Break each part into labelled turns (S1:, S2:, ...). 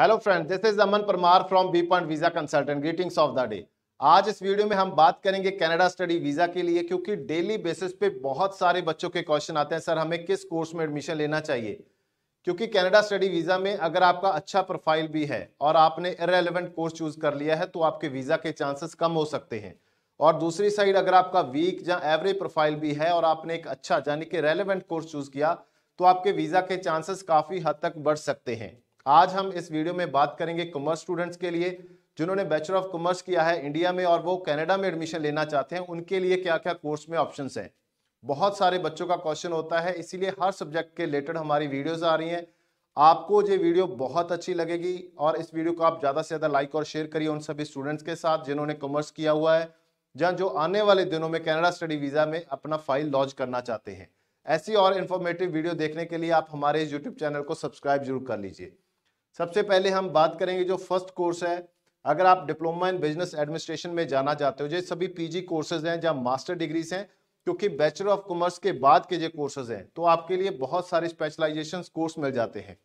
S1: hello friends this is Aman Parmar from B point visa consultant greetings of the day आज इस video में हम बात करेंगे कनाडा स्टडी वीजा के लिए क्योंकि डेली बेसिस पे बहुत सारे बच्चों के क्वेश्चन आते हैं सर हमें किस कोर्स में एडमिशन लेना चाहिए क्योंकि कनाडा स्टडी वीजा में अगर आपका अच्छा प्रोफाइल भी है और आपने इरेलीवेंट कोर्स चूज कर लिया है तो आपके वीजा के चांसेस कम हो सकते हैं और दूसरी साइड अगर आपका वीक या एवरेज प्रोफाइल भी है और आपने एक अच्छा यानी कि रेलिवेंट कोर्स चूज किया तो आपके वीजा के चांसेस काफी हद तक बढ़ सकते हैं आज हम इस वीडियो में बात करेंगे कॉमर्स स्टूडेंट्स के लिए जिन्होंने बैचलर ऑफ कॉमर्स किया है इंडिया में और वो कनाडा में एडमिशन लेना चाहते हैं उनके लिए क्या क्या कोर्स में ऑप्शन हैं बहुत सारे बच्चों का क्वेश्चन होता है इसीलिए हर सब्जेक्ट के रिलेटेड हमारी वीडियोज आ रही हैं आपको ये वीडियो बहुत अच्छी लगेगी और इस वीडियो को आप ज़्यादा से ज़्यादा लाइक और शेयर करिए उन सभी स्टूडेंट्स के साथ जिन्होंने कॉमर्स किया हुआ है जहाँ जो आने वाले दिनों में कैनेडा स्टडी वीज़ा में अपना फाइल लॉन्च करना चाहते हैं ऐसी और इन्फॉर्मेटिव वीडियो देखने के लिए आप हमारे यूट्यूब चैनल को सब्सक्राइब जरूर कर लीजिए सबसे पहले हम बात करेंगे जो फर्स्ट कोर्स है अगर आप डिप्लोमा इन बिजनेस एडमिनिस्ट्रेशन में जाना चाहते हो जो सभी पीजी कोर्सेज हैं जहाँ मास्टर डिग्रीज हैं क्योंकि बैचलर ऑफ कॉमर्स के बाद के जो कोर्सेज हैं तो आपके लिए बहुत सारे स्पेशलाइजेशन कोर्स मिल जाते हैं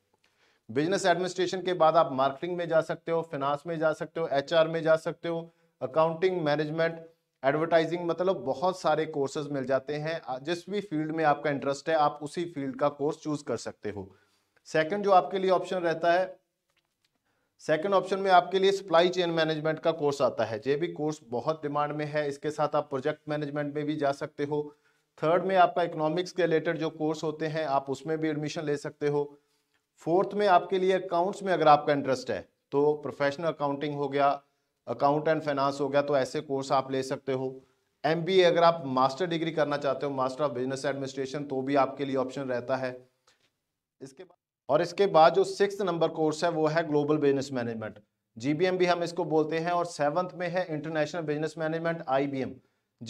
S1: बिजनेस एडमिनिस्ट्रेशन के बाद आप मार्केटिंग में जा सकते हो फिनांस में जा सकते हो एच में जा सकते हो अकाउंटिंग मैनेजमेंट एडवर्टाइजिंग मतलब बहुत सारे कोर्सेज मिल जाते हैं जिस भी फील्ड में आपका इंटरेस्ट है आप उसी फील्ड का कोर्स चूज कर सकते हो सेकंड जो आपके लिए ऑप्शन रहता है सेकंड ऑप्शन में आपके लिए सप्लाई चेन मैनेजमेंट का कोर्स आता है ये भी कोर्स बहुत डिमांड में है इसके साथ आप प्रोजेक्ट मैनेजमेंट में भी जा सकते हो थर्ड में आपका इकोनॉमिक्स के रिलेटेड जो कोर्स होते हैं आप उसमें भी एडमिशन ले सकते हो फोर्थ में आपके लिए अकाउंट्स में अगर आपका इंटरेस्ट है तो प्रोफेशनल अकाउंटिंग हो गया अकाउंट एंड फाइनेंस हो गया तो ऐसे कोर्स आप ले सकते हो एम अगर आप मास्टर डिग्री करना चाहते हो मास्टर ऑफ बिजनेस एडमिनिस्ट्रेशन तो भी आपके लिए ऑप्शन रहता है इसके बाद और इसके बाद जो सिक्स नंबर कोर्स है वो है ग्लोबल बिजनेस मैनेजमेंट जीबीएम भी हम इसको बोलते हैं और सेवन्थ में है international business management IBM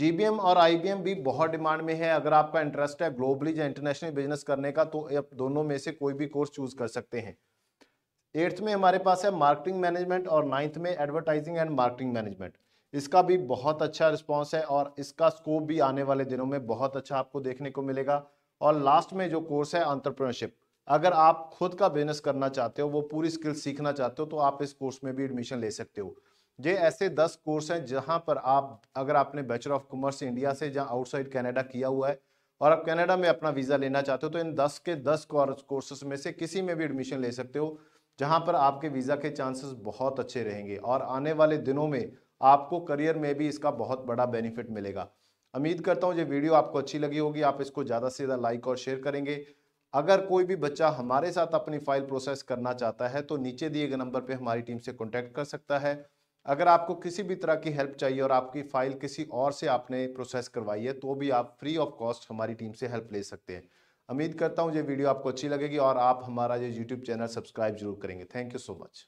S1: GBM और आईबीएम भी बहुत डिमांड में है अगर आपका इंटरेस्ट है ग्लोबली या इंटरनेशनल बिजनेस करने का तो आप दोनों में से कोई भी कोर्स चूज कर सकते हैं एट्थ में हमारे पास है मार्केटिंग मैनेजमेंट और नाइन्थ में एडवर्टाइजिंग एंड मार्केटिंग मैनेजमेंट इसका भी बहुत अच्छा रिस्पॉन्स है और इसका स्कोप भी आने वाले दिनों में बहुत अच्छा आपको देखने को मिलेगा और लास्ट में जो कोर्स है अंतरप्रनरशिप अगर आप खुद का बिजनेस करना चाहते हो वो पूरी स्किल सीखना चाहते हो तो आप इस कोर्स में भी एडमिशन ले सकते हो ये ऐसे दस कोर्स हैं जहाँ पर आप अगर आपने बैचलर ऑफ कॉमर्स इंडिया से जहाँ आउटसाइड कनाडा किया हुआ है और आप कनाडा में अपना वीज़ा लेना चाहते हो तो इन दस के दस कोर्सेस में से किसी में भी एडमिशन ले सकते हो जहाँ पर आपके वीज़ा के चांसेस बहुत अच्छे रहेंगे और आने वाले दिनों में आपको करियर में भी इसका बहुत बड़ा बेनिफिट मिलेगा उम्मीद करता हूँ ये वीडियो आपको अच्छी लगी होगी आप इसको ज़्यादा से ज़्यादा लाइक और शेयर करेंगे अगर कोई भी बच्चा हमारे साथ अपनी फाइल प्रोसेस करना चाहता है तो नीचे दिए गए नंबर पे हमारी टीम से कॉन्टैक्ट कर सकता है अगर आपको किसी भी तरह की हेल्प चाहिए और आपकी फाइल किसी और से आपने प्रोसेस करवाई है तो भी आप फ्री ऑफ कॉस्ट हमारी टीम से हेल्प ले सकते हैं उम्मीद करता हूँ ये वीडियो आपको अच्छी लगेगी और आप हमारा ये यूट्यूब चैनल सब्सक्राइब जरूर करेंगे थैंक यू सो मच